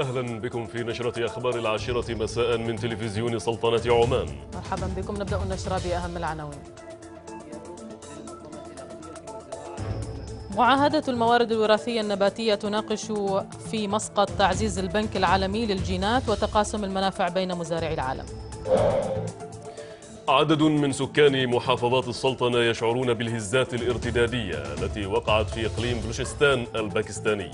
اهلا بكم في نشره اخبار العاشره مساء من تلفزيون سلطنه عمان مرحبا بكم نبدا النشره باهم العناوين معاهدة الموارد الوراثية النباتية تناقش في مسقط تعزيز البنك العالمي للجينات وتقاسم المنافع بين مزارعي العالم عدد من سكان محافظات السلطنة يشعرون بالهزات الارتدادية التي وقعت في إقليم بلوشستان الباكستاني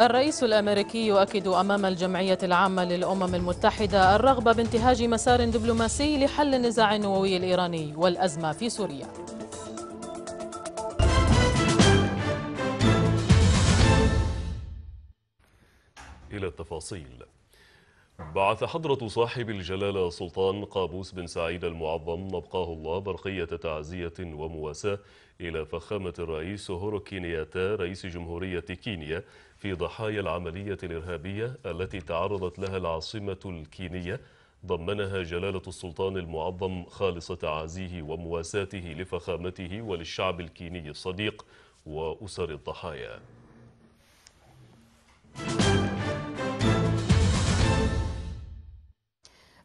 الرئيس الأمريكي يؤكد أمام الجمعية العامة للأمم المتحدة الرغبة بانتهاج مسار دبلوماسي لحل النزاع النووي الإيراني والأزمة في سوريا إلى التفاصيل بعث حضرة صاحب الجلالة سلطان قابوس بن سعيد المعظم نبقاه الله برقية تعزية ومواساة إلى فخامة الرئيس هورو كينياتا رئيس جمهورية كينيا في ضحايا العملية الإرهابية التي تعرضت لها العاصمة الكينية ضمنها جلالة السلطان المعظم خالص تعازيه ومواساته لفخامته وللشعب الكيني الصديق وأسر الضحايا.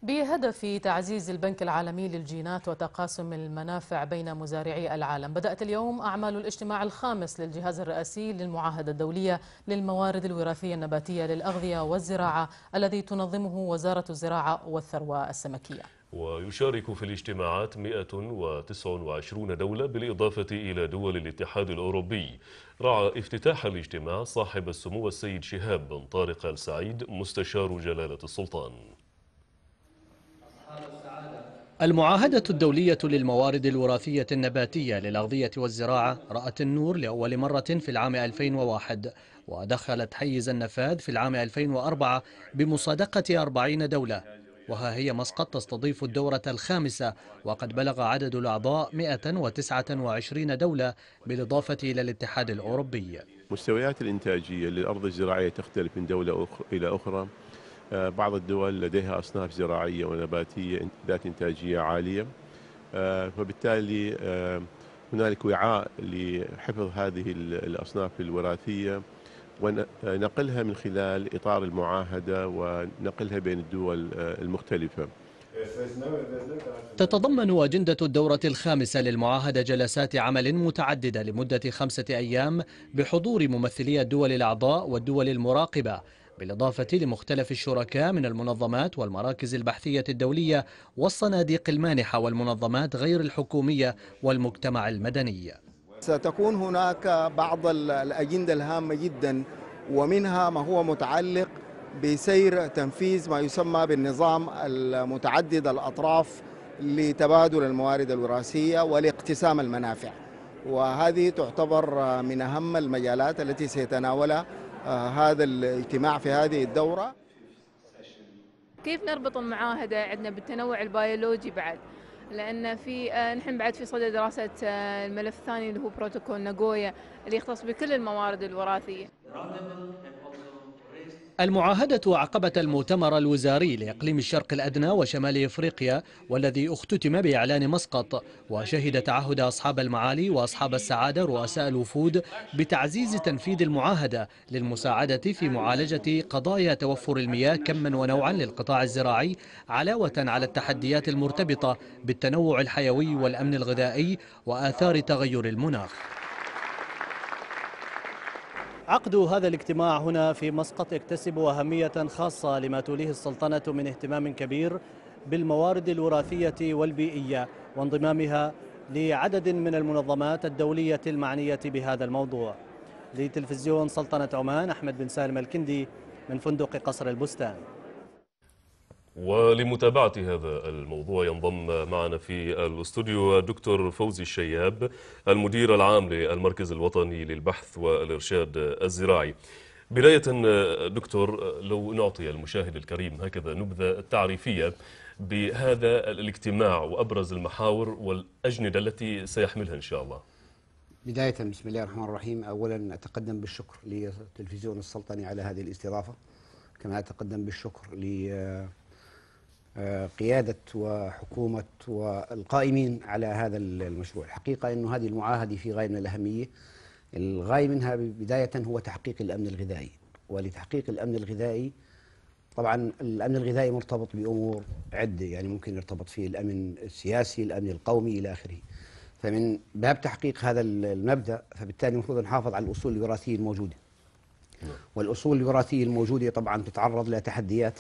بهدف تعزيز البنك العالمي للجينات وتقاسم المنافع بين مزارعي العالم بدأت اليوم أعمال الاجتماع الخامس للجهاز الرئاسي للمعاهدة الدولية للموارد الوراثية النباتية للأغذية والزراعة الذي تنظمه وزارة الزراعة والثروة السمكية ويشارك في الاجتماعات 129 دولة بالإضافة إلى دول الاتحاد الأوروبي رعى افتتاح الاجتماع صاحب السمو السيد شهاب بن طارق آل سعيد مستشار جلالة السلطان المعاهدة الدولية للموارد الوراثية النباتية للأغذية والزراعة رأت النور لأول مرة في العام 2001 ودخلت حيز النفاذ في العام 2004 بمصادقة 40 دولة وها هي مسقط تستضيف الدورة الخامسة وقد بلغ عدد الأعضاء 129 دولة بالإضافة إلى الاتحاد الأوروبي مستويات الإنتاجية للأرض الزراعية تختلف من دولة إلى أخرى آه، بعض الدول لديها أصناف زراعية ونباتية ذات إنتاجية عالية آه، وبالتالي آه، هنالك وعاء لحفظ هذه الأصناف الوراثية ونقلها من خلال إطار المعاهدة ونقلها بين الدول المختلفة تتضمن أجندة الدورة الخامسة للمعاهدة جلسات عمل متعددة لمدة خمسة أيام بحضور ممثلي الدول الأعضاء والدول المراقبة بالإضافة لمختلف الشركاء من المنظمات والمراكز البحثية الدولية والصناديق المانحة والمنظمات غير الحكومية والمجتمع المدني ستكون هناك بعض الأجندة الهامة جدا ومنها ما هو متعلق بسير تنفيذ ما يسمى بالنظام المتعدد الأطراف لتبادل الموارد الوراثية ولاقتسام المنافع وهذه تعتبر من أهم المجالات التي سيتناولها آه، هذا الاجتماع في هذه الدورة كيف نربط المعاهدة عندنا بالتنوع البيولوجي بعد لأن في آه، نحن بعد في صدد دراسة آه، الملف الثاني اللي هو بروتوكول ناغويا اللي يختص بكل الموارد الوراثية المعاهدة أعقبت المؤتمر الوزاري لإقليم الشرق الأدنى وشمال إفريقيا والذي اختتم بإعلان مسقط وشهد تعهد أصحاب المعالي وأصحاب السعادة رؤساء الوفود بتعزيز تنفيذ المعاهدة للمساعدة في معالجة قضايا توفر المياه كما ونوعا للقطاع الزراعي علاوة على التحديات المرتبطة بالتنوع الحيوي والأمن الغذائي وآثار تغير المناخ عقد هذا الاجتماع هنا في مسقط يكتسب أهمية خاصة لما توليه السلطنة من اهتمام كبير بالموارد الوراثية والبيئية وانضمامها لعدد من المنظمات الدولية المعنية بهذا الموضوع لتلفزيون سلطنة عمان أحمد بن سالم الكندي من فندق قصر البستان ولمتابعة هذا الموضوع ينضم معنا في الاستوديو دكتور فوزي الشياب المدير العام للمركز الوطني للبحث والإرشاد الزراعي بداية دكتور لو نعطي المشاهد الكريم هكذا نبذة تعريفية بهذا الاجتماع وأبرز المحاور والأجندة التي سيحملها إن شاء الله بداية بسم الله الرحمن الرحيم أولا أتقدم بالشكر لتلفزيون السلطني على هذه الاستضافة كما أتقدم بالشكر ل قيادة وحكومة والقائمين على هذا المشروع الحقيقة أن هذه المعاهدة في غاية من الأهمية الغاية منها بداية هو تحقيق الأمن الغذائي ولتحقيق الأمن الغذائي طبعا الأمن الغذائي مرتبط بأمور عدة يعني ممكن يرتبط فيه الأمن السياسي الأمن القومي إلى آخره فمن باب تحقيق هذا المبدأ فبالتالي المفروض نحافظ على الأصول الوراثية الموجودة نعم. والأصول الوراثية الموجودة طبعا تتعرض لتحديات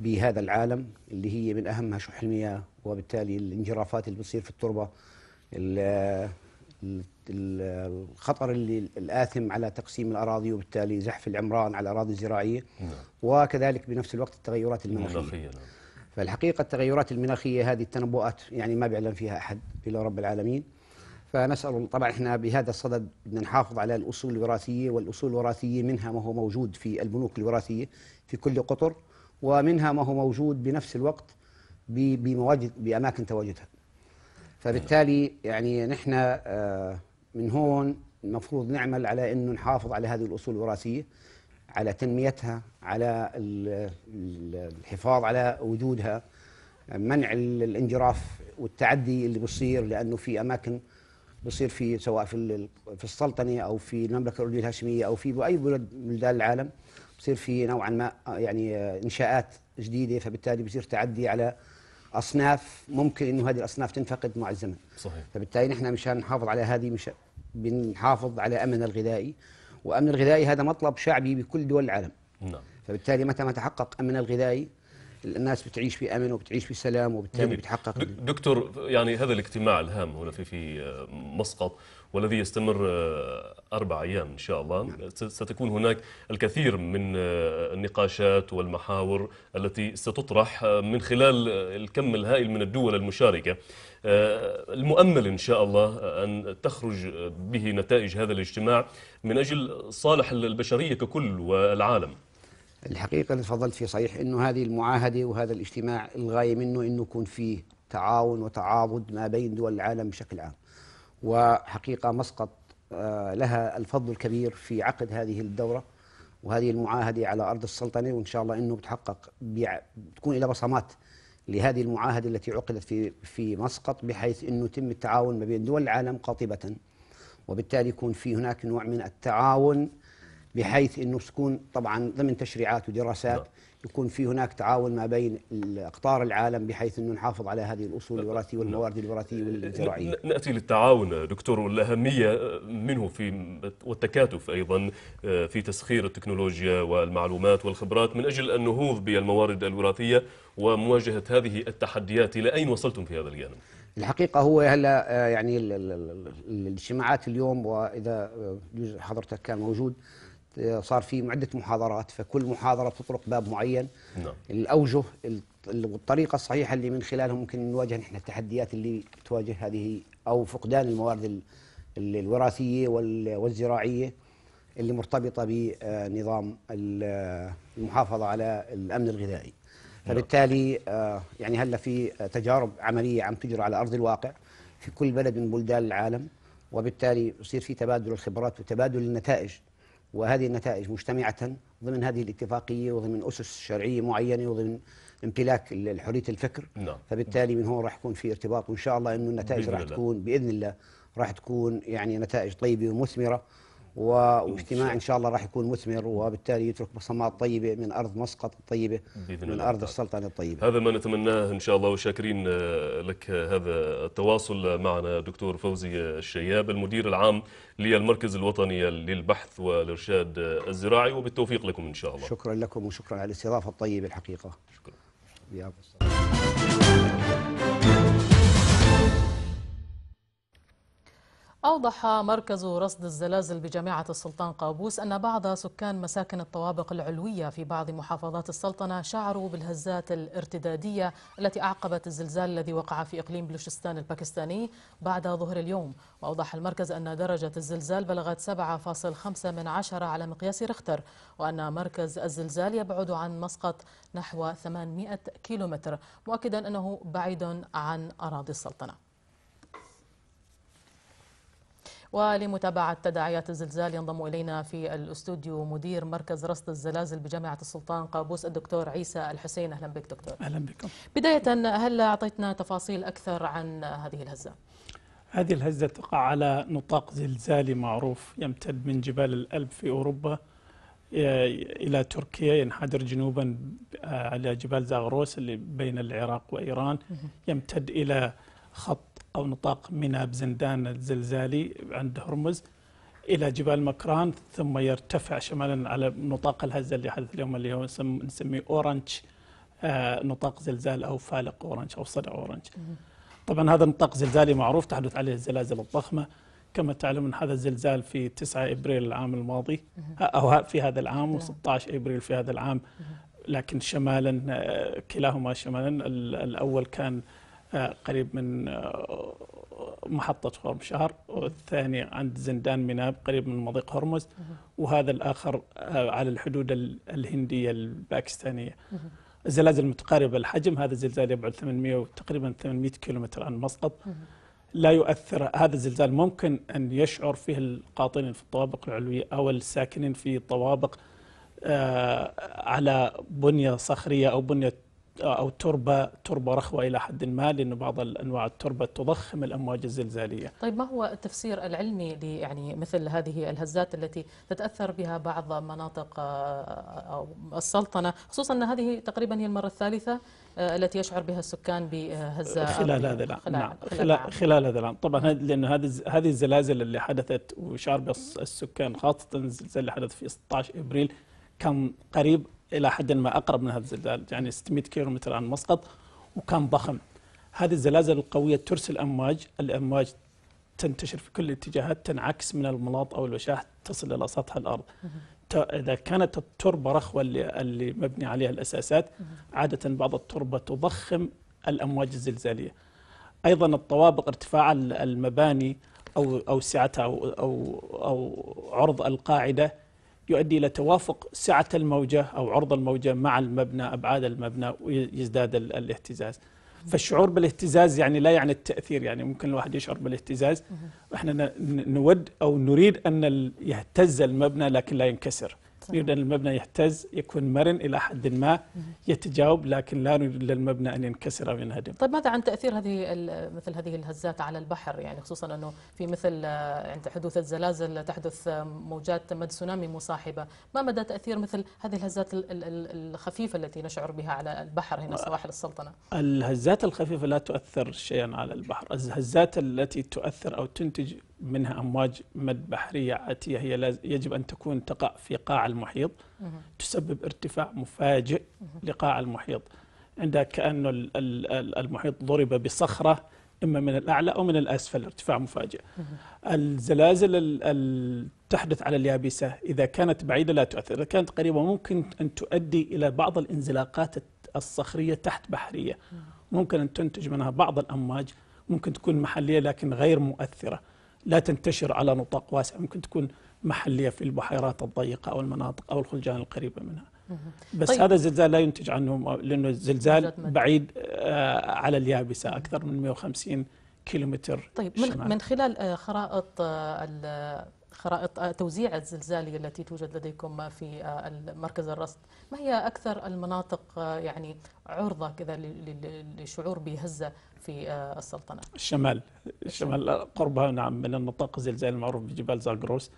بهذا العالم اللي هي من اهمها شح المياه وبالتالي الانجرافات اللي بتصير في التربه الخطر اللي الاثم على تقسيم الاراضي وبالتالي زحف العمران على الاراضي الزراعيه نعم. وكذلك بنفس الوقت التغيرات المناخيه, المناخية نعم. فالحقيقه التغيرات المناخيه هذه التنبؤات يعني ما بيعلم فيها احد الا رب العالمين فنسال طبعا احنا بهذا الصدد بدنا نحافظ على الاصول الوراثيه والاصول الوراثيه منها ما هو موجود في البنوك الوراثيه في كل قطر ومنها ما هو موجود بنفس الوقت بمواجد بأماكن تواجدها فبالتالي يعني نحن آه، من هون المفروض نعمل على أنه نحافظ على هذه الأصول الوراثية على تنميتها على الحفاظ على وجودها منع الانجراف والتعدي اللي بصير لانه في اماكن بصير في سواء في في السلطنه او في المملكه الاردنيه الهاشميه او في اي بلد بلدان العالم بصير في نوعا ما آه، يعني آه، انشاءات جديده فبالتالي بصير تعدي على اصناف ممكن انه هذه الاصناف تنفقد مع الزمن صحيح فبالتالي نحن مشان نحافظ على هذه مش بنحافظ على امننا الغذائي وامن الغذائي هذا مطلب شعبي بكل دول العالم نعم فبالتالي متى ما تحقق امننا الغذائي الناس بتعيش في امن وبتعيش في سلام وبالتالي بتحقق دكتور يعني هذا الاجتماع الهام هنا في في آه، مسقط والذي يستمر آه، أربع أيام إن شاء الله نعم. ستكون هناك الكثير من آه، النقاشات والمحاور التي ستطرح آه، من خلال الكم الهائل من الدول المشاركة المؤمل إن شاء الله أن تخرج به نتائج هذا الاجتماع من أجل صالح البشرية ككل والعالم الحقيقة اللي تفضلت فيه صحيح أنه هذه المعاهدة وهذا الاجتماع الغاية منه أنه يكون فيه تعاون وتعاضد ما بين دول العالم بشكل عام وحقيقة مسقط آه، لها الفضل الكبير في عقد هذه الدورة وهذه المعاهدة على أرض السلطنة وإن شاء الله أنه بتحقق بتكون إلى بصمات لهذه المعاهدة التي عقدت في في مسقط بحيث أنه يتم التعاون ما بين دول العالم قاطبة وبالتالي يكون في هناك نوع من التعاون بحيث أنه تكون طبعا ضمن تشريعات ودراسات نعم. يكون في هناك تعاون ما بين اقطار العالم بحيث انه نحافظ على هذه الاصول الوراثيه والموارد الوراثيه والزراعيه. ناتي للتعاون دكتور والاهميه منه في والتكاتف ايضا آه، في تسخير التكنولوجيا والمعلومات والخبرات من اجل النهوض بالموارد الوراثيه ومواجهه هذه التحديات الى اين وصلتم في هذا الجانب؟ الحقيقة هو هلا آه، يعني الاجتماعات اليوم وإذا آه، حضرتك كان موجود صار في عده محاضرات فكل محاضره بتطرق باب معين نعم. الاوجه والطريقه الصحيحه اللي من خلالها ممكن نواجه نحن التحديات اللي تواجه هذه او فقدان الموارد الوراثيه والزراعيه اللي مرتبطه بنظام المحافظه على الامن الغذائي. نعم. فبالتالي آه، يعني هلا في تجارب عمليه عم تجرى على ارض الواقع في كل بلد من بلدان العالم وبالتالي يصير في تبادل الخبرات وتبادل النتائج وهذه النتائج مجتمعة ضمن هذه الاتفاقية وضمن أسس شرعية معينة وضمن امتلاك حرية الفكر نعم. فبالتالي من هون راح يكون في ارتباط وإن شاء الله أنه النتائج راح تكون بإذن الله راح تكون يعني نتائج طيبة ومثمرة واجتماع ان شاء الله راح يكون مثمر وبالتالي يترك بصمات طيبه من ارض مسقط الطيبه بإذن من ارض السلطنه الطيبه هذا ما نتمناه ان شاء الله وشاكرين آه، لك هذا التواصل معنا دكتور فوزي الشياب المدير العام للمركز الوطني للبحث والارشاد الزراعي وبالتوفيق لكم ان شاء الله شكرا لكم وشكرا على الاستضافه الطيبه الحقيقه شكرا أوضح مركز رصد الزلازل بجامعة السلطان قابوس أن بعض سكان مساكن الطوابق العلوية في بعض محافظات السلطنة شعروا بالهزات الارتدادية التي أعقبت الزلزال الذي وقع في إقليم بلوشستان الباكستاني بعد ظهر اليوم وأوضح المركز أن درجة الزلزال بلغت 7.5 من عشرة على مقياس رختر وأن مركز الزلزال يبعد عن مسقط نحو 800 كيلومتر مؤكدا أنه بعيد عن أراضي السلطنة ولمتابعة تداعيات الزلزال ينضم إلينا في الأستوديو مدير مركز رصد الزلازل بجامعة السلطان قابوس الدكتور عيسى الحسين أهلا بك دكتور أهلا بكم بداية هل أعطيتنا تفاصيل أكثر عن هذه الهزة؟ هذه الهزة تقع على نطاق زلزالي معروف يمتد من جبال الألب في أوروبا إلى تركيا ينحدر جنوبا على جبال زاغروس اللي بين العراق وإيران يمتد إلى خط أو نطاق ميناء بزندان الزلزالي عند هرمز إلى جبال مكران ثم يرتفع شمالا على نطاق الهزة اللي حدث اليوم اللي هو نسميه أورنج آه، نطاق زلزال أو فالق أورنج أو صدع أورنج طبعا هذا نطاق زلزالي معروف تحدث عليه الزلازل الضخمة كما تعلمون هذا الزلزال في 9 ابريل العام الماضي او في هذا العام و16 نعم. ابريل في هذا العام لكن شمالا آه، كلاهما شمالا الاول كان قريب من آه، محطة خرم شهر والثاني عند زندان ميناب قريب من مضيق هرمز وهذا الآخر آه، على الحدود الهندية الباكستانية الزلازل متقاربة الحجم هذا الزلزال يبعد 800 تقريبا 800 كيلومتر عن مسقط لا يؤثر هذا الزلزال ممكن أن يشعر فيه القاطنين في الطوابق العلوية أو الساكنين في طوابق آه، على بنية صخرية أو بنية أو تربة تربة رخوة إلى حد ما لأن بعض أنواع التربة تضخم الأمواج الزلزالية. طيب ما هو التفسير العلمي يعني مثل هذه الهزات التي تتأثر بها بعض مناطق آه، أو السلطنة خصوصا أن هذه تقريبا هي المرة الثالثة آه، التي يشعر بها السكان بهزة خلال هذا العام خلال, نعم. خلال, خلال هذا العام طبعا لأن هذه هذه الزلازل اللي حدثت وشعر بها السكان خاصة الزلزال اللي حدث في 16 إبريل كان قريب الى حد ما اقرب من هذا الزلزال يعني 600 كيلو متر عن مسقط وكان ضخم هذه الزلازل القويه ترسل امواج الامواج تنتشر في كل الاتجاهات تنعكس من الملاط او الوشاح تصل الى سطح الارض اذا كانت التربه رخوه اللي, اللي مبني عليها الاساسات عاده بعض التربه تضخم الامواج الزلزاليه ايضا الطوابق ارتفاع المباني او او سعتها او او, أو عرض القاعده يؤدي إلى توافق سعة الموجة أو عرض الموجة مع المبنى أبعاد المبنى ويزداد الاهتزاز فالشعور بالاهتزاز يعني لا يعني التأثير يعني ممكن الواحد يشعر بالاهتزاز احنا نود أو نريد أن يهتز المبنى لكن لا ينكسر نريد أن المبنى يهتز يكون مرن إلى حد ما يتجاوب لكن لا نريد للمبنى أن ينكسر أو ينهدم طيب ماذا عن تأثير هذه مثل هذه الهزات على البحر يعني خصوصا أنه في مثل آه، عند حدوث الزلازل تحدث آه، موجات مد تسونامي مصاحبة ما مدى تأثير مثل هذه الهزات الخفيفة التي نشعر بها على البحر هنا سواحل السلطنة الهزات الخفيفة لا تؤثر شيئا على البحر الهزات التي تؤثر أو تنتج منها أمواج مد بحرية عاتية هي يجب أن تكون تقع في قاع المحيط تسبب ارتفاع مفاجئ لقاع المحيط عندها كأنه المحيط ضرب بصخرة إما من الأعلى أو من الأسفل ارتفاع مفاجئ الزلازل تحدث على اليابسة إذا كانت بعيدة لا تؤثر إذا كانت قريبة ممكن أن تؤدي إلى بعض الانزلاقات الصخرية تحت بحرية ممكن أن تنتج منها بعض الأمواج ممكن تكون محلية لكن غير مؤثرة لا تنتشر على نطاق واسع ممكن تكون محلية في البحيرات الضيقة أو المناطق أو الخلجان القريبة منها بس طيب. هذا الزلزال لا ينتج عنه لأنه الزلزال بعيد آه، على اليابسة أكثر من 150 كيلومتر طيب من, من خلال آه، خرائط آه، خرائط آه، توزيع الزلزالي التي توجد لديكم في آه، مركز الرصد ما هي أكثر المناطق آه، يعني عرضة كذا للشعور بهزة في السلطنة الشمال الشمال قربها نعم من النطاق الزلزالي المعروف بجبال زاغروس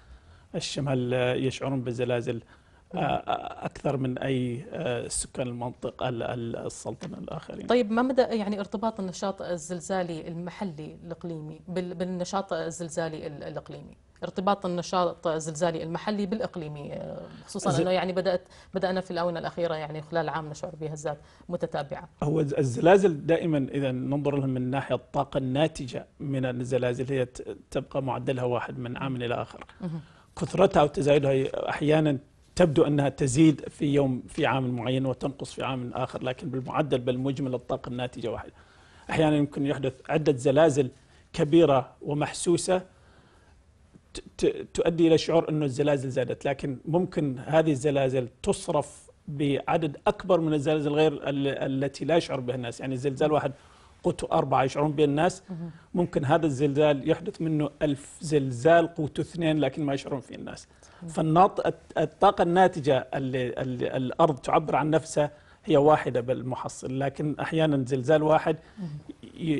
الشمال يشعرون بالزلازل نعم. آه، آه، اكثر من اي آه، سكان المنطقه السلطنه الاخرين. طيب ما مدى يعني ارتباط النشاط الزلزالي المحلي الاقليمي بالنشاط الزلزالي الاقليمي؟ ارتباط النشاط الزلزالي المحلي بالاقليمي خصوصا انه يعني بدات بدانا في الاونه الاخيره يعني خلال عام نشعر بهزات متتابعه. هو الزلازل دائما اذا ننظر لها من ناحيه الطاقه الناتجه من الزلازل هي تبقى معدلها واحد من عام الى اخر. كثرتها وتزايدها احيانا تبدو أنها تزيد في يوم في عام معين وتنقص في عام آخر لكن بالمعدل بل مجمل الطاقة الناتجة واحدة أحيانا يمكن يحدث عدة زلازل كبيرة ومحسوسة تؤدي إلى شعور أنه الزلازل زادت لكن ممكن هذه الزلازل تصرف بعدد أكبر من الزلازل غير التي لا يشعر بها الناس يعني زلزال واحد قوته أربعة يشعرون به الناس ممكن هذا الزلزال يحدث منه ألف زلزال قوته اثنين لكن ما يشعرون فيه الناس فالطاقة الناتجة اللي, اللي الأرض تعبر عن نفسها هي واحدة بالمحصل لكن أحيانا زلزال واحد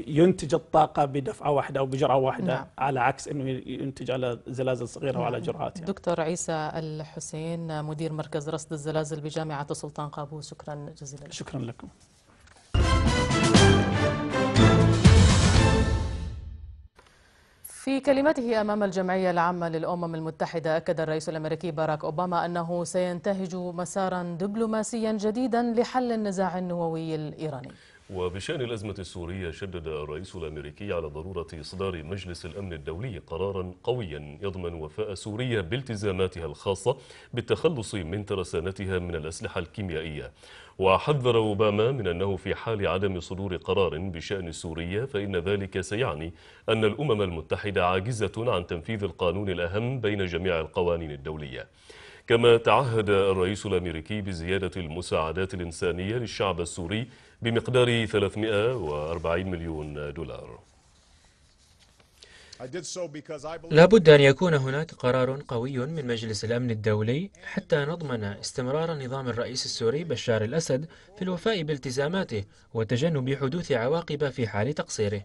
ينتج الطاقة بدفعة واحدة أو بجرعة واحدة نعم. على عكس أنه ينتج على زلازل صغيرة نعم. وعلى جرعات يعني. دكتور عيسى الحسين مدير مركز رصد الزلازل بجامعة سلطان قابوس شكرا جزيلا شكرا لكم في كلمته أمام الجمعية العامة للأمم المتحدة أكد الرئيس الأمريكي باراك أوباما أنه سينتهج مسارا دبلوماسيا جديدا لحل النزاع النووي الإيراني وبشأن الأزمة السورية شدد الرئيس الأمريكي على ضرورة إصدار مجلس الأمن الدولي قرارا قويا يضمن وفاء سوريا بالتزاماتها الخاصة بالتخلص من ترسانتها من الأسلحة الكيميائية وحذر أوباما من أنه في حال عدم صدور قرار بشأن سوريا فإن ذلك سيعني أن الأمم المتحدة عاجزة عن تنفيذ القانون الأهم بين جميع القوانين الدولية كما تعهد الرئيس الأمريكي بزيادة المساعدات الإنسانية للشعب السوري بمقدار 340 مليون دولار لابد أن يكون هناك قرار قوي من مجلس الأمن الدولي حتى نضمن استمرار نظام الرئيس السوري بشار الأسد في الوفاء بالتزاماته وتجنب حدوث عواقب في حال تقصيره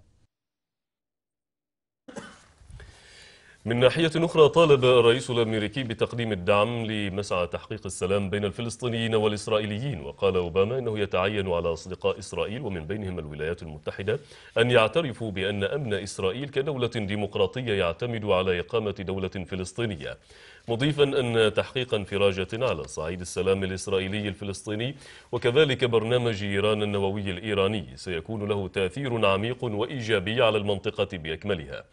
من ناحية أخرى طالب الرئيس الأمريكي بتقديم الدعم لمسعى تحقيق السلام بين الفلسطينيين والإسرائيليين وقال أوباما أنه يتعين على أصدقاء إسرائيل ومن بينهم الولايات المتحدة أن يعترفوا بأن أمن إسرائيل كدولة ديمقراطية يعتمد على إقامة دولة فلسطينية مضيفا أن تحقيق انفراجة على صعيد السلام الإسرائيلي الفلسطيني وكذلك برنامج إيران النووي الإيراني سيكون له تأثير عميق وإيجابي على المنطقة بأكملها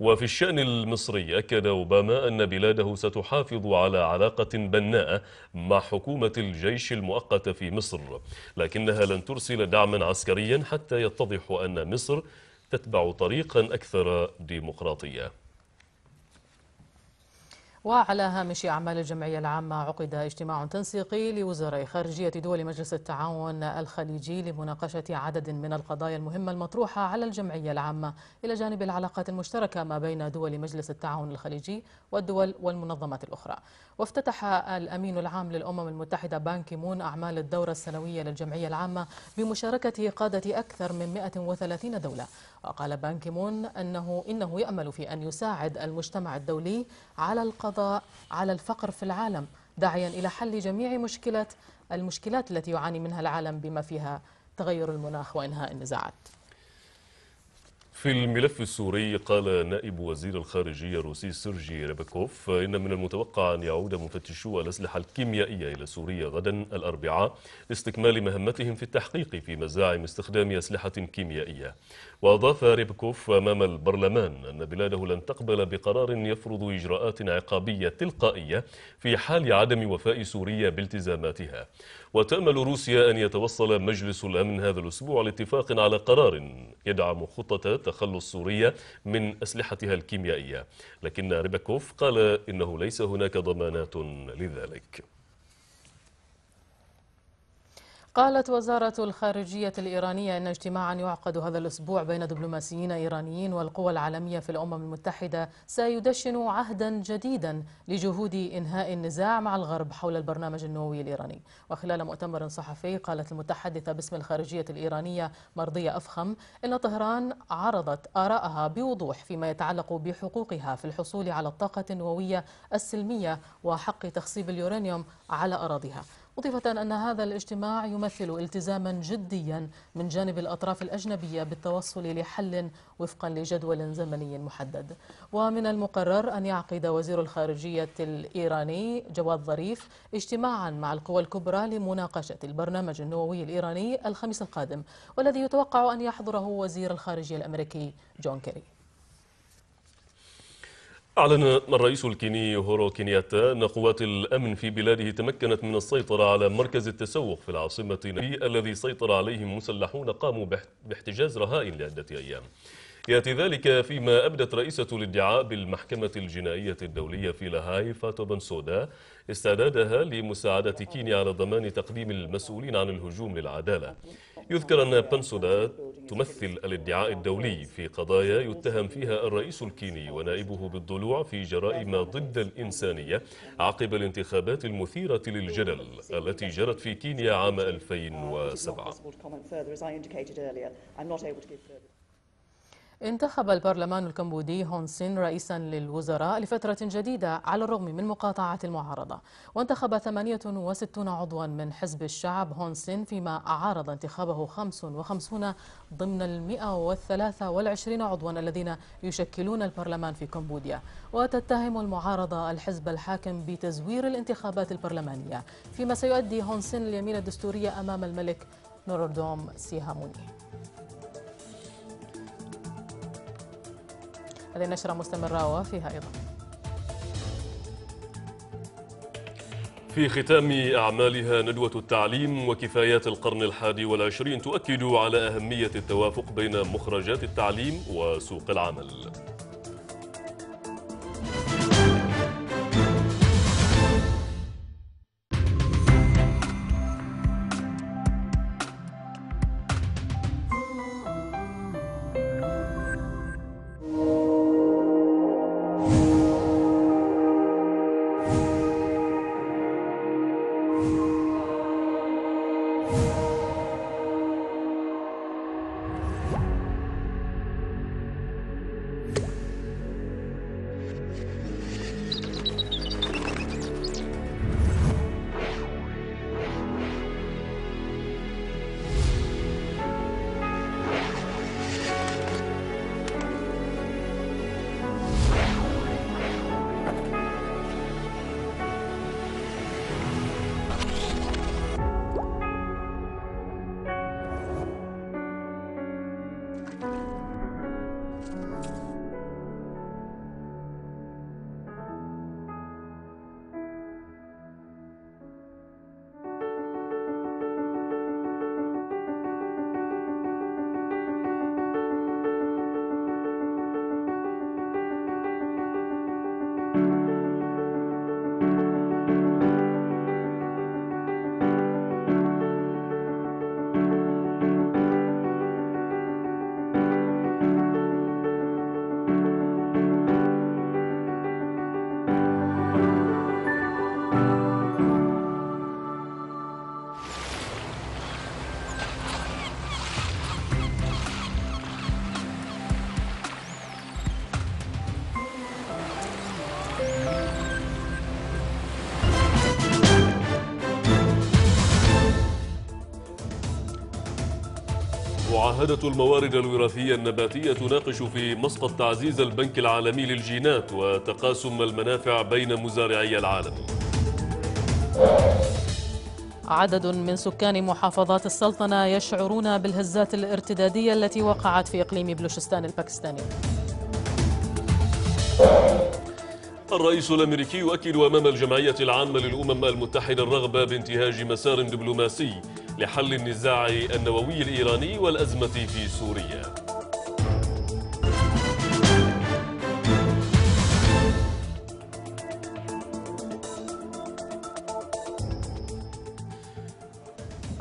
وفي الشأن المصري أكد أوباما أن بلاده ستحافظ على علاقة بناءة مع حكومة الجيش المؤقتة في مصر لكنها لن ترسل دعما عسكريا حتى يتضح أن مصر تتبع طريقا أكثر ديمقراطية وعلى هامش أعمال الجمعية العامة عقد اجتماع تنسيقي لوزراء خارجية دول مجلس التعاون الخليجي لمناقشة عدد من القضايا المهمة المطروحة على الجمعية العامة إلى جانب العلاقات المشتركة ما بين دول مجلس التعاون الخليجي والدول والمنظمات الأخرى وافتتح الأمين العام للأمم المتحدة بان كيمون أعمال الدورة السنوية للجمعية العامة بمشاركة قادة أكثر من 130 دولة وقال بان كيمون أنه إنه يأمل في أن يساعد المجتمع الدولي على القضاء القضاء على الفقر في العالم داعيا إلى حل جميع مشكلات المشكلات التي يعاني منها العالم بما فيها تغير المناخ وإنهاء النزاعات في الملف السوري قال نائب وزير الخارجية الروسي سيرجي ريبكوف إن من المتوقع أن يعود مفتشو الأسلحة الكيميائية إلى سوريا غدا الأربعاء لاستكمال مهمتهم في التحقيق في مزاعم استخدام أسلحة كيميائية وأضاف ريبكوف أمام البرلمان أن بلاده لن تقبل بقرار يفرض إجراءات عقابية تلقائية في حال عدم وفاء سوريا بالتزاماتها وتأمل روسيا أن يتوصل مجلس الأمن هذا الأسبوع لاتفاق على قرار يدعم خطة تخلص سوريا من أسلحتها الكيميائية لكن ريباكوف قال إنه ليس هناك ضمانات لذلك قالت وزارة الخارجية الإيرانية أن اجتماعا يعقد هذا الأسبوع بين دبلوماسيين إيرانيين والقوى العالمية في الأمم المتحدة سيدشن عهدا جديدا لجهود إنهاء النزاع مع الغرب حول البرنامج النووي الإيراني وخلال مؤتمر صحفي قالت المتحدثة باسم الخارجية الإيرانية مرضية أفخم أن طهران عرضت آراءها بوضوح فيما يتعلق بحقوقها في الحصول على الطاقة النووية السلمية وحق تخصيب اليورانيوم على أراضيها مضيفة أن هذا الاجتماع يمثل التزاما جديا من جانب الأطراف الأجنبية بالتوصل لحل وفقا لجدول زمني محدد ومن المقرر أن يعقد وزير الخارجية الإيراني جواد ظريف اجتماعا مع القوى الكبرى لمناقشة البرنامج النووي الإيراني الخميس القادم والذي يتوقع أن يحضره وزير الخارجية الأمريكي جون كيري أعلن الرئيس الكيني هورو كينياتا أن قوات الأمن في بلاده تمكنت من السيطرة على مركز التسوق في العاصمة نبي الذي سيطر عليه مسلحون قاموا باحتجاز رهائن لعدة أيام يأتي ذلك فيما أبدت رئيسة الادعاء بالمحكمة الجنائية الدولية في لاهاي فاتو بنسودا استعدادها لمساعدة كينيا على ضمان تقديم المسؤولين عن الهجوم للعدالة يذكر أن بنسودا تمثل الادعاء الدولي في قضايا يتهم فيها الرئيس الكيني ونائبه بالضلوع في جرائم ضد الإنسانية عقب الانتخابات المثيرة للجدل التي جرت في كينيا عام 2007 انتخب البرلمان الكمبودي هون سين رئيسا للوزراء لفترة جديدة على الرغم من مقاطعة المعارضة وانتخب 68 عضوا من حزب الشعب هون سين فيما أعارض انتخابه 55 ضمن ال 123 عضوا الذين يشكلون البرلمان في كمبوديا وتتهم المعارضة الحزب الحاكم بتزوير الانتخابات البرلمانية فيما سيؤدي هون سين اليمين الدستورية أمام الملك نوردوم سيهاموني هذه نشرة مستمرة وفيها أيضا في ختام أعمالها ندوة التعليم وكفايات القرن الحادي والعشرين تؤكد على أهمية التوافق بين مخرجات التعليم وسوق العمل معاهدة الموارد الوراثية النباتية تناقش في مسقط تعزيز البنك العالمي للجينات وتقاسم المنافع بين مزارعي العالم عدد من سكان محافظات السلطنة يشعرون بالهزات الارتدادية التي وقعت في إقليم بلوشستان الباكستاني الرئيس الأمريكي يؤكد أمام الجمعية العامة للأمم المتحدة الرغبة بانتهاج مسار دبلوماسي لحل النزاع النووي الإيراني والأزمة في سوريا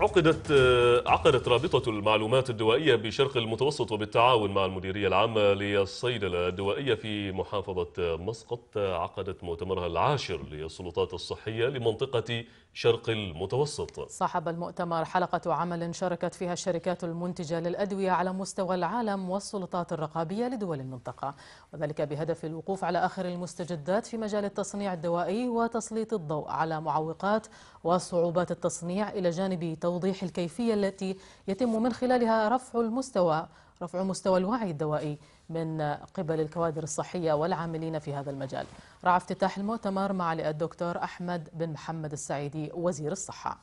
عقدت آه، عقدت رابطة المعلومات الدوائية بشرق المتوسط وبالتعاون مع المديرية العامة للصيدلة الدوائية في محافظة مسقط عقدت مؤتمرها العاشر للسلطات الصحية لمنطقة شرق المتوسط صاحب المؤتمر حلقة عمل شاركت فيها الشركات المنتجة للأدوية على مستوى العالم والسلطات الرقابية لدول المنطقة وذلك بهدف الوقوف على آخر المستجدات في مجال التصنيع الدوائي وتسليط الضوء على معوقات وصعوبات التصنيع إلى جانب توضيح الكيفية التي يتم من خلالها رفع المستوى رفع مستوى الوعي الدوائي من قبل الكوادر الصحية والعاملين في هذا المجال رعى افتتاح المؤتمر مع الدكتور أحمد بن محمد السعيدي وزير الصحة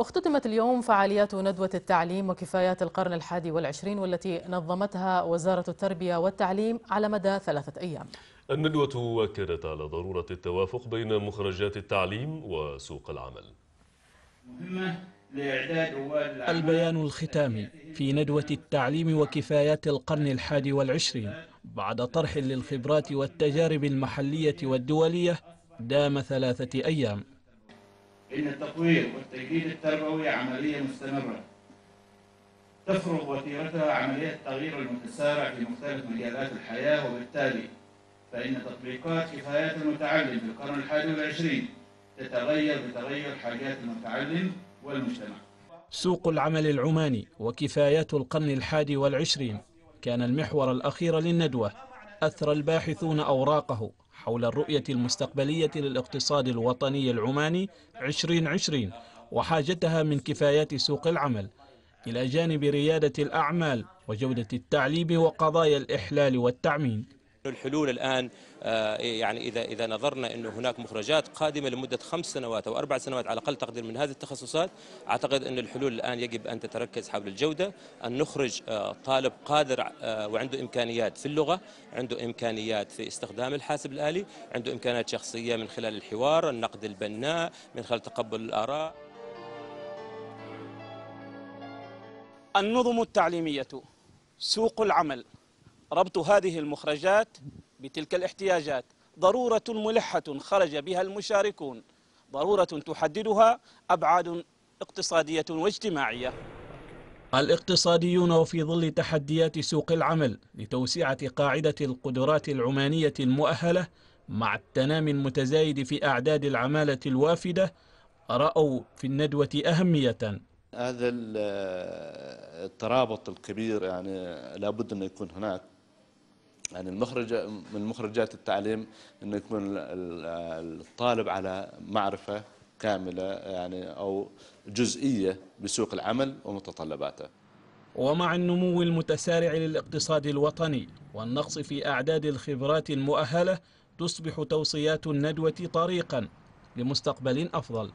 اختتمت اليوم فعاليات ندوة التعليم وكفايات القرن الحادي والعشرين والتي نظمتها وزارة التربية والتعليم على مدى ثلاثة أيام الندوة أكدت على ضرورة التوافق بين مخرجات التعليم وسوق العمل البيان الختامي في ندوة التعليم وكفايات القرن الحادي والعشرين بعد طرح للخبرات والتجارب المحلية والدولية دام ثلاثة أيام إن التطوير والتجديد التربوي عملية مستمرة تفرغ وتيرتها عملية التغيير المتسارع في مختلف مجالات الحياة وبالتالي فإن تطبيقات كفايات المتعلم في القرن الحادي والعشرين تتغير بتغير حاجات المتعلم والمجتمع سوق العمل العماني وكفايات القرن الحادي والعشرين كان المحور الأخير للندوة أثر الباحثون أوراقه حول الرؤية المستقبلية للاقتصاد الوطني العماني 2020 وحاجتها من كفايات سوق العمل إلى جانب ريادة الأعمال وجودة التعليم وقضايا الإحلال والتعميم الحلول الان آه، إيه، يعني اذا اذا نظرنا انه هناك مخرجات قادمه لمده خمس سنوات او اربع سنوات على اقل تقدير من هذه التخصصات اعتقد ان الحلول الان يجب ان تتركز حول الجوده ان نخرج آه، طالب قادر آه، وعنده امكانيات في اللغه عنده امكانيات في استخدام الحاسب الالي عنده امكانيات شخصيه من خلال الحوار النقد البناء من خلال تقبل الاراء النظم التعليميه سوق العمل ربط هذه المخرجات بتلك الاحتياجات ضرورة ملحة خرج بها المشاركون ضرورة تحددها أبعاد اقتصادية واجتماعية الاقتصاديون وفي ظل تحديات سوق العمل لتوسعة قاعدة القدرات العمانية المؤهلة مع التنامي المتزايد في أعداد العمالة الوافدة رأوا في الندوة أهمية هذا الترابط الكبير يعني لابد أن يكون هناك يعني المخرج من مخرجات التعليم انه يكون الطالب على معرفه كامله يعني او جزئيه بسوق العمل ومتطلباته. ومع النمو المتسارع للاقتصاد الوطني والنقص في اعداد الخبرات المؤهله تصبح توصيات الندوه طريقا لمستقبل افضل.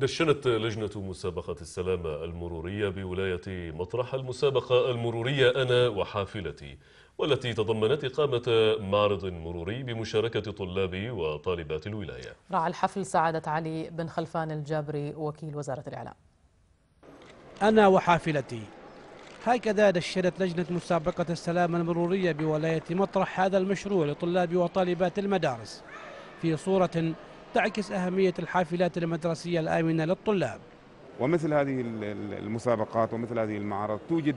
دشنت لجنة مسابقة السلامة المرورية بولاية مطرح المسابقة المرورية أنا وحافلتي والتي تضمنت إقامة معرض مروري بمشاركة طلاب وطالبات الولاية رعى الحفل سعادة علي بن خلفان الجابري وكيل وزارة الإعلام أنا وحافلتي هكذا دشنت لجنة مسابقة السلامة المرورية بولاية مطرح هذا المشروع لطلاب وطالبات المدارس في صورة تعكس أهمية الحافلات المدرسية الآمنة للطلاب ومثل هذه المسابقات ومثل هذه المعارض توجد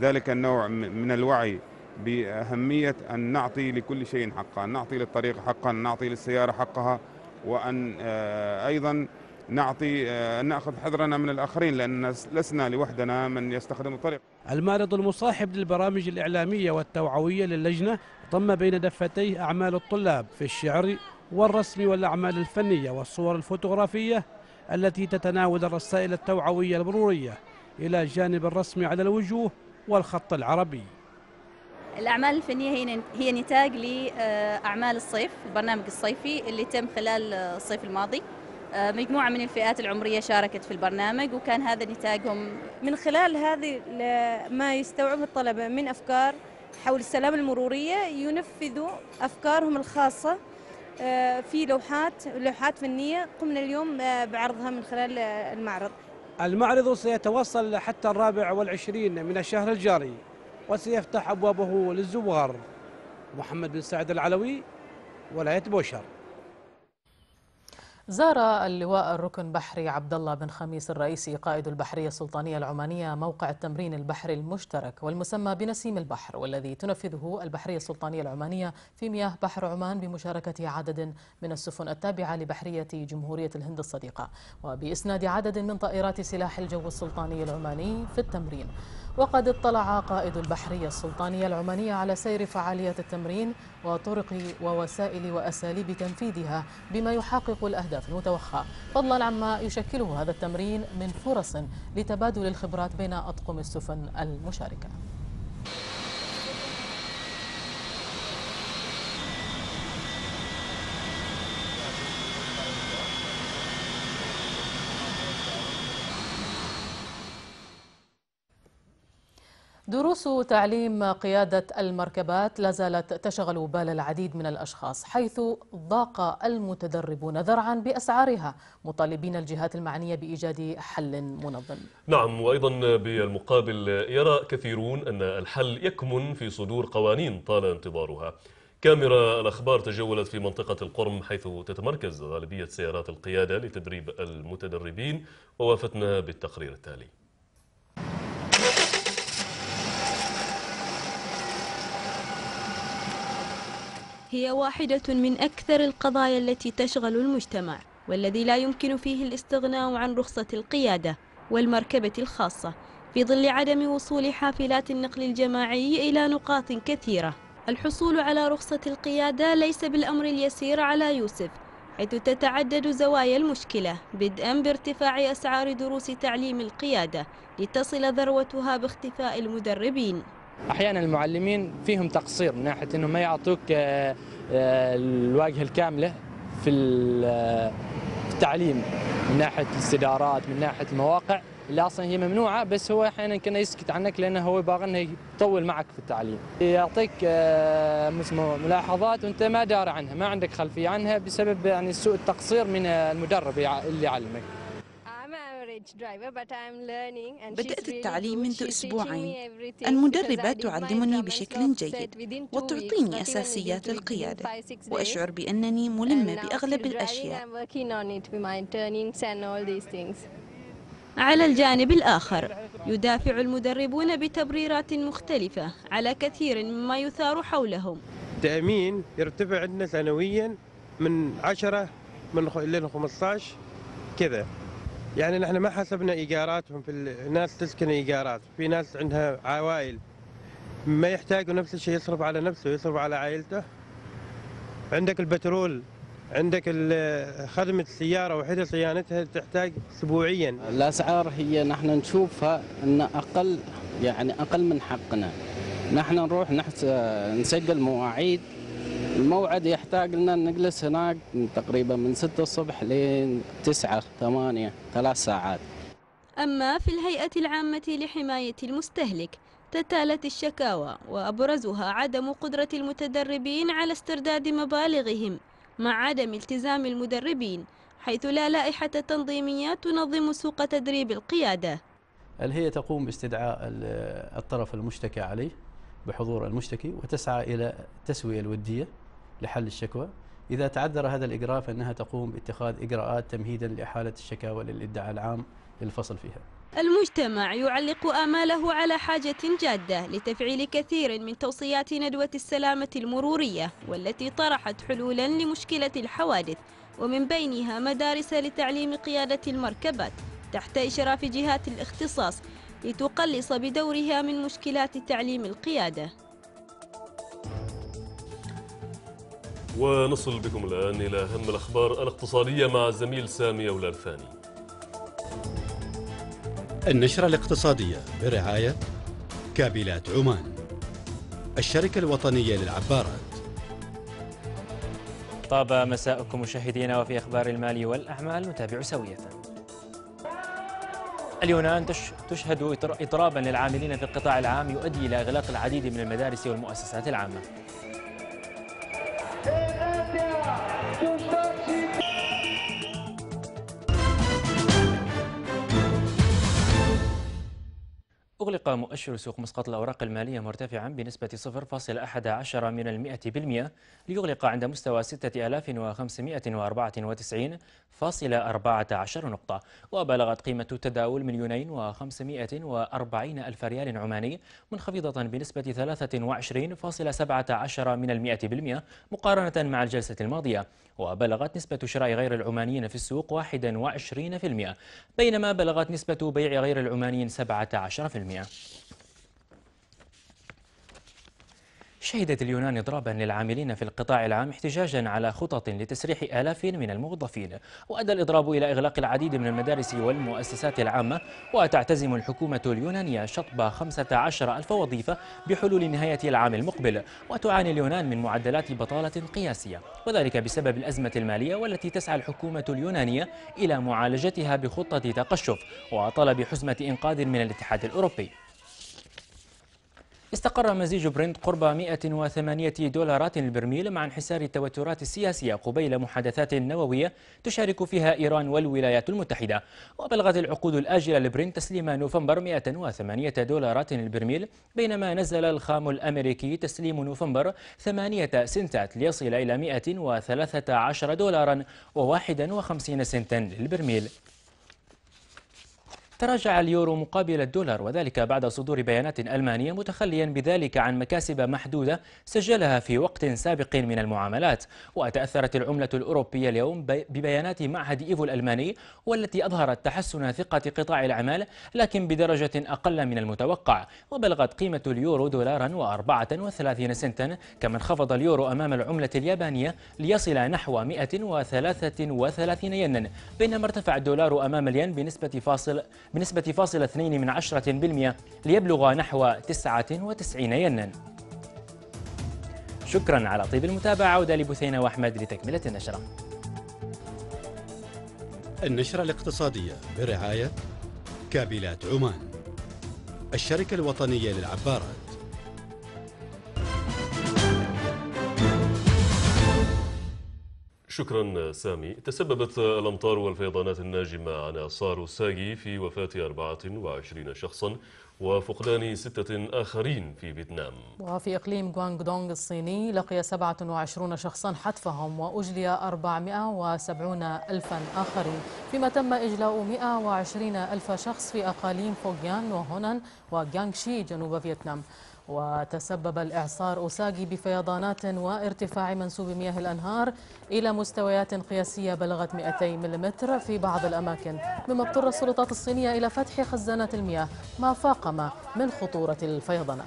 ذلك النوع من الوعي بأهمية أن نعطي لكل شيء حقا نعطي للطريق حقا نعطي للسيارة حقها وأن آه، أيضا نعطي آه، أن نأخذ حذرنا من الآخرين لأن لسنا لوحدنا من يستخدم الطريق المعرض المصاحب للبرامج الإعلامية والتوعوية للجنة ضم بين دفتيه أعمال الطلاب في الشعر والرسم والأعمال الفنية والصور الفوتوغرافية التي تتناول الرسائل التوعوية المرورية إلى جانب الرسم على الوجوه والخط العربي الأعمال الفنية هي نتاج لأعمال الصيف البرنامج الصيفي اللي تم خلال الصيف الماضي آه، مجموعة من الفئات العمرية شاركت في البرنامج وكان هذا نتاجهم من خلال هذه ما يستوعبه الطلبة من أفكار حول السلام المرورية ينفذوا أفكارهم الخاصة آه، في لوحات لوحات فنية قمنا اليوم آه، بعرضها من خلال آه، المعرض المعرض سيتوصل حتى الرابع والعشرين من الشهر الجاري وسيفتح أبوابه للزوار محمد بن سعد العلوي ولاية بوشر زار اللواء الركن بحري عبد الله بن خميس الرئيسي قائد البحرية السلطانية العمانية موقع التمرين البحري المشترك والمسمى بنسيم البحر والذي تنفذه البحرية السلطانية العمانية في مياه بحر عمان بمشاركة عدد من السفن التابعة لبحرية جمهورية الهند الصديقة وبإسناد عدد من طائرات سلاح الجو السلطاني العماني في التمرين وقد اطلع قائد البحرية السلطانية العمانية على سير فعاليات التمرين وطرق ووسائل وأساليب تنفيذها بما يحقق الأهداف المتوخاة فضلا عما يشكله هذا التمرين من فرص لتبادل الخبرات بين أطقم السفن المشاركة دروس تعليم قيادة المركبات لا زالت تشغل بال العديد من الأشخاص حيث ضاق المتدربون ذرعا بأسعارها مطالبين الجهات المعنية بإيجاد حل منظم نعم وأيضا بالمقابل يرى كثيرون أن الحل يكمن في صدور قوانين طال انتظارها كاميرا الأخبار تجولت في منطقة القرم حيث تتمركز غالبية سيارات القيادة لتدريب المتدربين ووافتنا بالتقرير التالي هي واحدة من أكثر القضايا التي تشغل المجتمع والذي لا يمكن فيه الاستغناء عن رخصة القيادة والمركبة الخاصة في ظل عدم وصول حافلات النقل الجماعي إلى نقاط كثيرة الحصول على رخصة القيادة ليس بالأمر اليسير على يوسف حيث تتعدد زوايا المشكلة بدءا بارتفاع أسعار دروس تعليم القيادة لتصل ذروتها باختفاء المدربين احيانا المعلمين فيهم تقصير من ناحيه انهم ما يعطوك آه، آه، الواجهه الكامله آه، في التعليم من ناحيه الاستدارات من ناحيه المواقع اللي اصلا هي ممنوعه بس هو احيانا كان يسكت عنك لانه هو باغي انه يطول معك في التعليم يعطيك ملاحظات وانت ما داري عنها ما عندك خلفيه عنها بسبب يعني سوء التقصير من المدرب اللي علمك بدأت التعليم منذ أسبوعين المدربة تعلمني بشكل جيد وتعطيني أساسيات القيادة وأشعر بأنني ملمة بأغلب الأشياء على الجانب الآخر يدافع المدربون بتبريرات مختلفة على كثير مما يثار حولهم التأمين يرتفع عندنا سنويا من 10 من إلى 15 كذا يعني نحن ما حسبنا ايجاراتهم في الناس تسكن ايجارات في ناس عندها عوائل ما يحتاجوا نفس الشيء يصرف على نفسه يصرف على عائلته عندك البترول عندك خدمة السيارة وحدة صيانتها تحتاج أسبوعيا الأسعار هي نحن نشوفها أن أقل يعني أقل من حقنا نحن نروح نسجل مواعيد الموعد يحتاج لنا نجلس هناك تقريبا من 6 الصبح لين 9 8 ثلاث ساعات أما في الهيئة العامة لحماية المستهلك تتالت الشكاوى وأبرزها عدم قدرة المتدربين على استرداد مبالغهم مع عدم التزام المدربين حيث لا لائحة تنظيمية تنظم سوق تدريب القيادة الهيئة تقوم باستدعاء الطرف المشتكى عليه بحضور المشتكي وتسعى إلى التسوية الودية لحل الشكوى إذا تعذر هذا الإجراء فإنها تقوم باتخاذ إجراءات تمهيدا لإحالة الشكاوى للإدعاء العام للفصل فيها المجتمع يعلق آماله على حاجة جادة لتفعيل كثير من توصيات ندوة السلامة المرورية والتي طرحت حلولا لمشكلة الحوادث ومن بينها مدارس لتعليم قيادة المركبات تحت إشراف جهات الاختصاص لتقلص بدورها من مشكلات تعليم القيادة ونصل بكم الآن إلى أهم الأخبار الاقتصادية مع الزميل سامي أولالفاني النشرة الاقتصادية برعاية كابلات عمان الشركة الوطنية للعبارات طاب مساءكم مشاهدينا وفي أخبار المال والأعمال نتابع سوية اليونان تشهد اضطرابا للعاملين في القطاع العام يؤدي إلى إغلاق العديد من المدارس والمؤسسات العامة أغلق مؤشر سوق مسقط الأوراق المالية مرتفعا بنسبة 0.11 من المئة بالمئة ليغلق عند مستوى 6594.14 نقطة وبلغت قيمة التداول مليونين و540 ألف ريال عماني منخفضة بنسبة 23.17 من المئة بالمئة مقارنة مع الجلسة الماضية وبلغت نسبة شراء غير العمانيين في السوق 21% بينما بلغت نسبة بيع غير العمانيين 17% شهدت اليونان إضرابا للعاملين في القطاع العام احتجاجا على خطط لتسريح آلاف من الموظفين وأدى الإضراب إلى إغلاق العديد من المدارس والمؤسسات العامة وتعتزم الحكومة اليونانية شطب 15 ألف وظيفة بحلول نهاية العام المقبل وتعاني اليونان من معدلات بطالة قياسية وذلك بسبب الأزمة المالية والتي تسعى الحكومة اليونانية إلى معالجتها بخطة تقشف وطلب حزمة إنقاذ من الاتحاد الأوروبي استقر مزيج برنت قرب 108 دولارات للبرميل مع انحسار التوترات السياسية قبيل محادثات نووية تشارك فيها إيران والولايات المتحدة وبلغت العقود الآجلة لبرنت تسليم نوفمبر 108 دولارات للبرميل بينما نزل الخام الأمريكي تسليم نوفمبر 8 سنتات ليصل إلى 113 دولارا و51 سنتا للبرميل تراجع اليورو مقابل الدولار وذلك بعد صدور بيانات ألمانية متخليا بذلك عن مكاسب محدودة سجلها في وقت سابق من المعاملات وتأثرت العملة الأوروبية اليوم ببيانات معهد إيفو الألماني والتي أظهرت تحسن ثقة قطاع الأعمال لكن بدرجة أقل من المتوقع وبلغت قيمة اليورو دولارا و34 سنتا كما انخفض اليورو أمام العملة اليابانية ليصل نحو 133 ينا بينما ارتفع الدولار أمام الين بنسبة فاصل بنسبة فاصل 2 من عشرة بالمئة ليبلغ نحو 99 يناً شكرا على طيب المتابعة عودة لبثينة وأحمد لتكملة النشرة النشرة الاقتصادية برعاية كابلات عمان الشركة الوطنية للعبارات شكرا سامي تسببت الأمطار والفيضانات الناجمة عن أصار ساجي في وفاة 24 شخصا وفقدان ستة آخرين في فيتنام وفي إقليم غوانغ دونغ الصيني لقي 27 شخصا حتفهم وأجلي 470 ألفا آخرين فيما تم إجلاء 120 ألف شخص في أقاليم فوغيان وهونان وجانغشي جنوب فيتنام وتسبب الإعصار أوساغي بفيضانات وارتفاع منسوب مياه الأنهار إلى مستويات قياسية بلغت 200 ملم في بعض الأماكن مما اضطر السلطات الصينية إلى فتح خزانات المياه ما فاقم من خطورة الفيضانات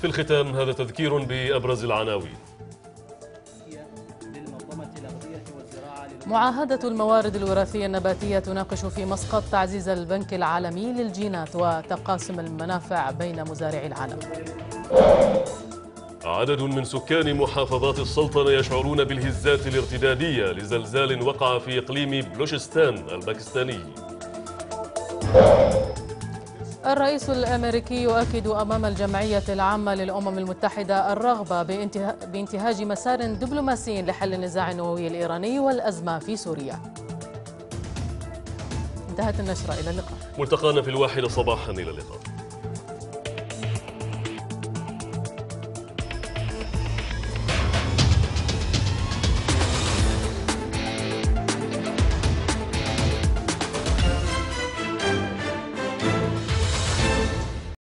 في الختام هذا تذكير بأبرز العناوين معاهدة الموارد الوراثية النباتية تناقش في مسقط تعزيز البنك العالمي للجينات وتقاسم المنافع بين مزارعي العالم عدد من سكان محافظات السلطنة يشعرون بالهزات الارتدادية لزلزال وقع في إقليم بلوشستان الباكستاني الرئيس الامريكي يؤكد امام الجمعيه العامه للامم المتحده الرغبه بانتهاج مسار دبلوماسي لحل النزاع النووي الايراني والازمه في سوريا. انتهت النشره الى اللقاء. ملتقانا في الواحده صباحا الى اللقاء.